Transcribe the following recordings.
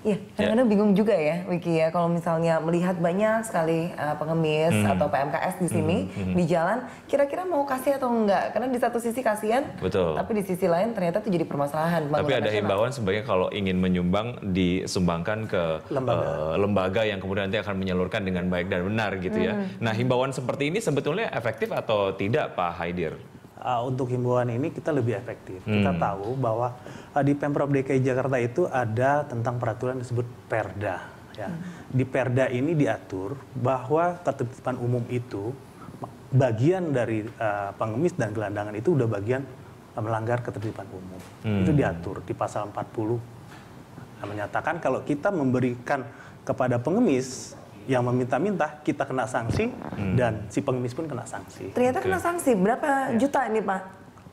Iya, ya. kadang-kadang bingung juga ya, Wiki ya, kalau misalnya melihat banyak sekali uh, pengemis hmm. atau PMKS di sini hmm, hmm. di jalan, kira-kira mau kasih atau enggak? Karena di satu sisi kasihan, betul. Tapi di sisi lain ternyata itu jadi permasalahan. Tapi ada himbauan sebenarnya kalau ingin menyumbang disumbangkan ke lembaga. Uh, lembaga yang kemudian nanti akan menyalurkan dengan baik dan benar gitu ya. hmm. ya. Nah, himbauan seperti ini sebetulnya efektif atau tidak, Pak Haidir? uh, untuk himbauan ini kita lebih efektif. Hmm. Kita tahu bahwa uh, di Pemprov DKI Jakarta itu ada tentang peraturan disebut Perda. Ya. Hmm. Di Perda ini diatur bahwa ketertiban umum itu bagian dari uh, pengemis dan gelandangan itu udah bagian uh, melanggar ketertiban umum. Hmm. Itu diatur di pasal 40 nah, menyatakan kalau kita memberikan kepada pengemis yang meminta-minta kita kena sanksi hmm. dan si pengemis pun kena sanksi. Ternyata okay. kena sanksi berapa ya. juta ini pak?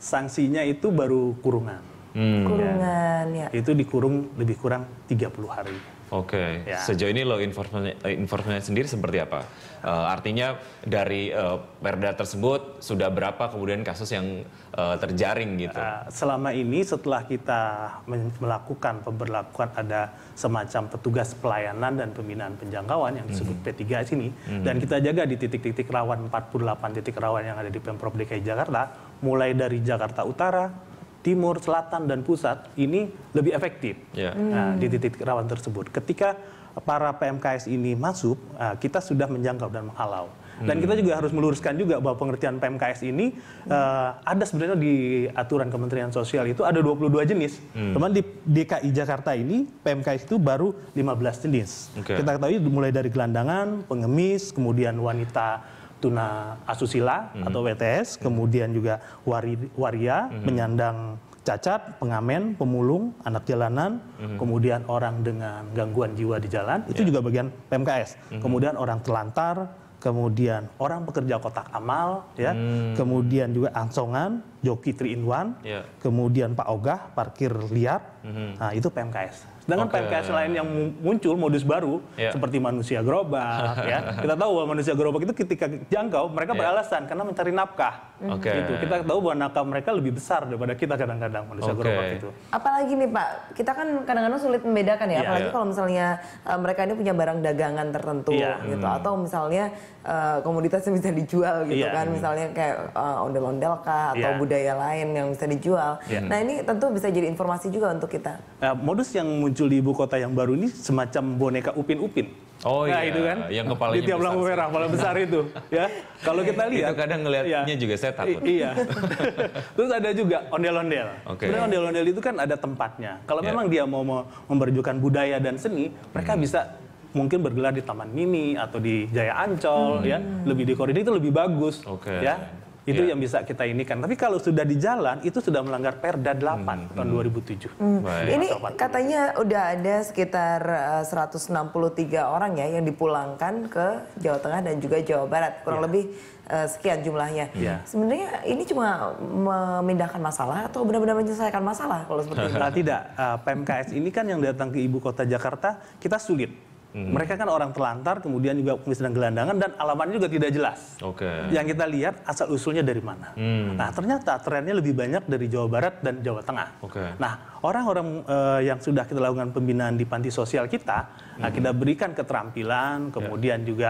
Sanksinya itu baru kurungan. Hmm. Ya. Kurungan ya. ya. Itu dikurung lebih kurang 30 hari. Oke, okay. ya. sejauh ini law enforcement, eh, enforcement sendiri seperti apa? Uh, artinya dari uh, perda tersebut sudah berapa kemudian kasus yang uh, terjaring gitu? Uh, selama ini setelah kita melakukan pemberlakuan ada semacam petugas pelayanan dan pembinaan penjangkauan yang disebut mm -hmm. p 3 sini mm -hmm. dan kita jaga di titik-titik rawan 48 titik rawan yang ada di Pemprov DKI Jakarta, mulai dari Jakarta Utara, timur, selatan, dan pusat ini lebih efektif yeah. Ya. di titik rawan tersebut. Ketika para PMKS ini masuk, ah, kita sudah menjangkau dan menghalau. Dan hmm. kita juga harus meluruskan juga bahwa pengertian PMKS ini hmm. uh, ada sebenarnya di aturan Kementerian Sosial itu ada 22 jenis. Hmm. Cuman di DKI Jakarta ini PMKS itu baru 15 jenis. Okay. Kita ketahui mulai dari gelandangan, pengemis, kemudian wanita tuna asusila mm-hmm. atau WTS, hmm. kemudian juga wari, waria, mm-hmm. menyandang cacat, pengamen, pemulung, anak jalanan, mm-hmm. kemudian orang dengan gangguan jiwa di jalan, itu yeah. juga bagian PMKS. Mm-hmm. Kemudian orang telantar, kemudian orang pekerja kotak amal, ya, mm. kemudian juga ansongan, joki 3 in 1, yeah. kemudian Pak Ogah, parkir liar, mm-hmm. nah itu PMKS. Sedangkan okay. lain yang muncul modus baru yeah. seperti manusia gerobak ya. Kita tahu bahwa manusia gerobak itu ketika jangkau mereka yeah. beralasan karena mencari nafkah. Okay. Gitu. Kita tahu bahwa nafkah mereka lebih besar daripada kita kadang-kadang manusia okay. gerobak itu. Apalagi nih Pak, kita kan kadang-kadang sulit membedakan ya, yeah. apalagi yeah. kalau misalnya uh, mereka ini punya barang dagangan tertentu yeah. gitu hmm. atau misalnya uh, e, komoditas yang bisa dijual gitu yeah. kan, hmm. misalnya kayak uh, e, ondel-ondel kah atau yeah. budaya lain yang bisa dijual. Yeah. Nah, ini tentu bisa jadi informasi juga untuk kita. Uh, modus yang muncul di ibu kota yang baru ini semacam boneka upin-upin. Oh nah, iya, itu kan. Yang kepala di tiap lampu merah, kepala besar itu, ya. Kalau kita lihat, itu kadang ngelihatnya ya, juga saya takut. Iya. Terus ada juga ondel-ondel. Okay. Sebenarnya ondel-ondel itu kan ada tempatnya. Kalau yeah. memang dia mau, mau memperjukan budaya dan seni, mereka hmm. bisa mungkin bergelar di Taman Mini atau di Jaya Ancol, hmm. ya. Lebih di koridor itu lebih bagus, okay. ya itu yeah. yang bisa kita inikan. Tapi kalau sudah di jalan itu sudah melanggar Perda 8 hmm. tahun 2007. Hmm. hmm. Baik. Ini katanya udah ada sekitar 163 eh, orang ya yang dipulangkan ke Jawa Tengah dan juga Jawa Barat. Kurang yeah. lebih eh, sekian jumlahnya. Yeah. Sebenarnya ini cuma memindahkan masalah atau benar-benar menyelesaikan masalah kalau seperti itu? Nah, tidak. Uh, eh, PMKS ini kan yang datang ke ibu kota Jakarta kita sulit Hmm. Mereka kan orang terlantar, kemudian juga misalnya gelandangan dan alamannya juga tidak jelas. Oke. Okay. Yang kita lihat asal usulnya dari mana. Hmm. Nah ternyata trennya lebih banyak dari Jawa Barat dan Jawa Tengah. Oke. Okay. Nah orang-orang uh, yang sudah kita lakukan pembinaan di panti sosial kita, nah, hmm. nah, kita berikan keterampilan, kemudian yeah. juga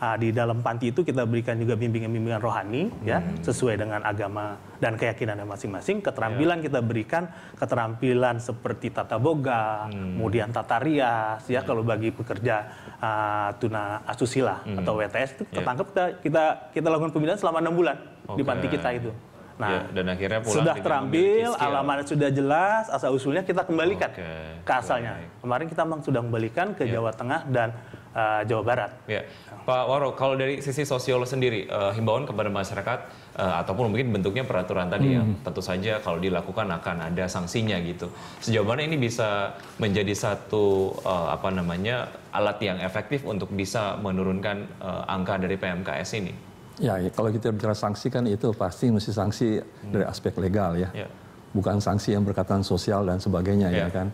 uh, di dalam panti itu kita berikan juga bimbingan-bimbingan rohani ya, hmm. ya sesuai dengan agama dan keyakinannya masing-masing keterampilan yeah. kita berikan keterampilan seperti tata boga hmm. kemudian tata rias ya yeah. kalau bagi pekerja uh, tuna asusila hmm. atau WTS itu ya. ketangkep yeah. kita kita kita lakukan pembinaan selama enam bulan okay. di panti kita itu Nah, ya, dan akhirnya pulang sudah terambil, alamatnya sudah jelas, asal usulnya kita kembalikan okay. ke asalnya. Baik. Kemarin kita memang sudah kembalikan ke ya. Jawa Tengah dan uh, Jawa Barat. Ya. Pak Waro, kalau dari sisi sosiolog sendiri, uh, himbauan kepada masyarakat uh, ataupun mungkin bentuknya peraturan tadi ya, hmm. ya, tentu saja kalau dilakukan akan ada sanksinya gitu. Sejauh mana ini bisa menjadi satu uh, apa namanya alat yang efektif untuk bisa menurunkan uh, angka dari PMKS ini? Ya, ya, kalau kita bicara sanksi kan itu pasti mesti sanksi hmm. dari aspek legal ya. ya. Bukan sanksi yang berkaitan sosial dan sebagainya ya. ya kan.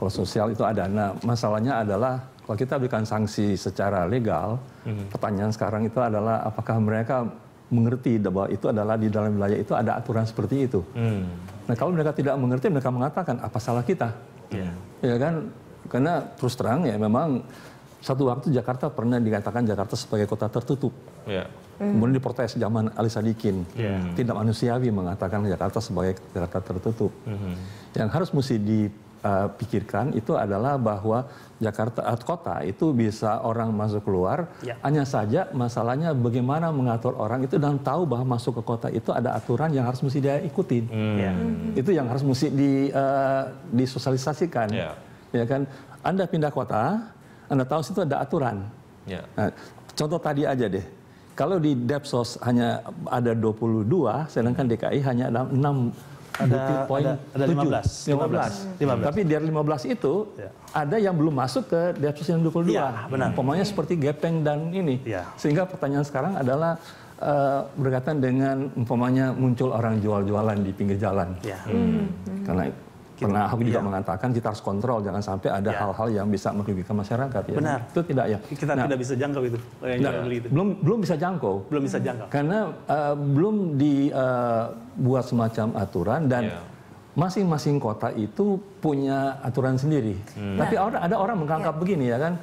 Kalau sosial itu ada. Nah, masalahnya adalah kalau kita berikan sanksi secara legal, hmm. pertanyaan sekarang itu adalah apakah mereka mengerti bahwa itu adalah di dalam wilayah itu ada aturan seperti itu. Hmm. Nah, kalau mereka tidak mengerti, mereka mengatakan apa salah kita? Ya, Ya kan? Karena terus terang ya memang satu waktu Jakarta pernah dikatakan Jakarta sebagai kota tertutup. Yeah. Mm. Kemudian diprotes zaman Ali Sadikin. Yeah. Tidak manusiawi mengatakan Jakarta sebagai Jakarta tertutup. hmm Yang harus mesti dipikirkan itu adalah bahwa Jakarta eh, kota itu bisa orang masuk keluar. Yeah. Hanya saja masalahnya bagaimana mengatur orang itu dan tahu bahwa masuk ke kota itu ada aturan yang harus mesti dia ikutin. Mm. hmm Itu yang harus mesti di, uh, disosialisasikan. Yeah. Ya kan, Anda pindah kota anda tahu situ ada aturan. Ya. Nah, contoh tadi aja deh. Kalau di Depsos hanya ada 22, sedangkan DKI hanya ada 6 ada poin ada, ada 15, 15, 15. 15. Tapi dari 15 itu ya. ada yang belum masuk ke Depsos yang 22. Ya, benar. Pemainnya seperti Gepeng dan ini. Ya. Sehingga pertanyaan sekarang adalah Uh, berkaitan dengan umpamanya muncul orang jual-jualan di pinggir jalan, ya. hmm. hmm. karena Gitu. Pernah aku juga ya. mengatakan kita harus kontrol jangan sampai ada iya. hal-hal ya. yang bisa merugikan masyarakat. Ya. Benar. Itu tidak ya. Kita nah, tidak bisa jangkau itu. Oh, yang nah, itu. Belum belum bisa jangkau. Belum bisa jangkau. Karena uh, belum dibuat eh, uh, semacam aturan dan ya masing-masing kota itu punya aturan sendiri. Hmm. Tapi ada orang menganggap ya. begini ya kan,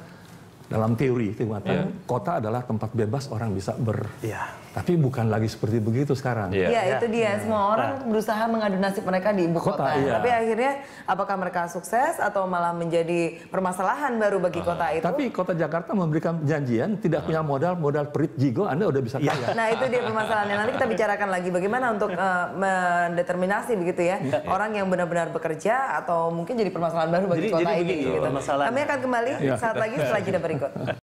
dalam teori itu ya. kota adalah tempat bebas orang bisa ber. ya. Tapi bukan lagi seperti begitu sekarang. Iya, ya, itu dia. Ya. Semua orang nah. berusaha mengadu nasib mereka di ibu kota. kota ya. Tapi akhirnya apakah mereka sukses atau malah menjadi permasalahan baru bagi uh. kota itu? Tapi kota Jakarta memberikan janjian tidak uh. punya modal, modal perit jigo Anda udah bisa iya. kaya. Ya. Nah, itu dia permasalahannya. Nanti kita bicarakan lagi bagaimana untuk uh, mendeterminasi begitu ya. ya. Orang yang benar-benar bekerja atau mungkin jadi permasalahan baru bagi jadi, kota jadi ini. gitu. Kami akan kembali ya. saat lagi setelah jeda berikut.